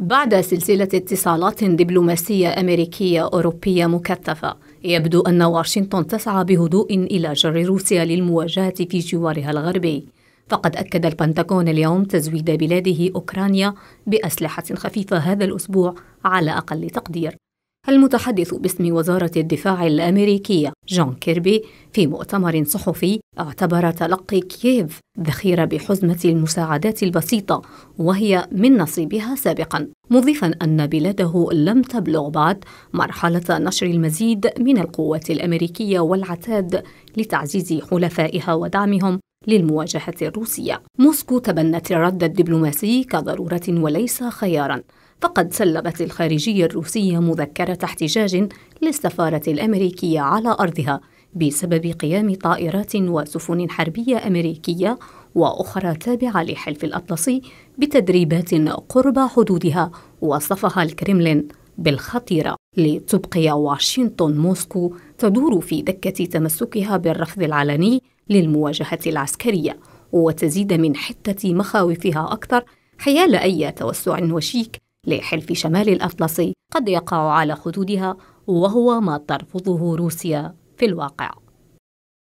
بعد سلسلة اتصالات دبلوماسية أمريكية أوروبية مكثفة يبدو أن واشنطن تسعى بهدوء إلى جر روسيا للمواجهة في جوارها الغربي فقد أكد البنتاغون اليوم تزويد بلاده أوكرانيا بأسلحة خفيفة هذا الأسبوع على أقل تقدير المتحدث باسم وزارة الدفاع الأمريكية جون كيربي في مؤتمر صحفي اعتبر تلقي كييف ذخيرة بحزمة المساعدات البسيطة وهي من نصيبها سابقا مضيفا أن بلاده لم تبلغ بعد مرحلة نشر المزيد من القوات الأمريكية والعتاد لتعزيز حلفائها ودعمهم للمواجهة الروسية موسكو تبنت الرد الدبلوماسي كضرورة وليس خيارا فقد سلمت الخارجية الروسية مذكرة احتجاج للسفارة الأمريكية على أرضها بسبب قيام طائرات وسفن حربية أمريكية وأخرى تابعة لحلف الأطلسي بتدريبات قرب حدودها وصفها الكرملين بالخطيرة لتبقي واشنطن موسكو تدور في دكة تمسكها بالرفض العلني للمواجهة العسكرية وتزيد من حتة مخاوفها أكثر حيال أي توسع وشيك لحلف شمال الأطلسي قد يقع على حدودها وهو ما ترفضه روسيا في الواقع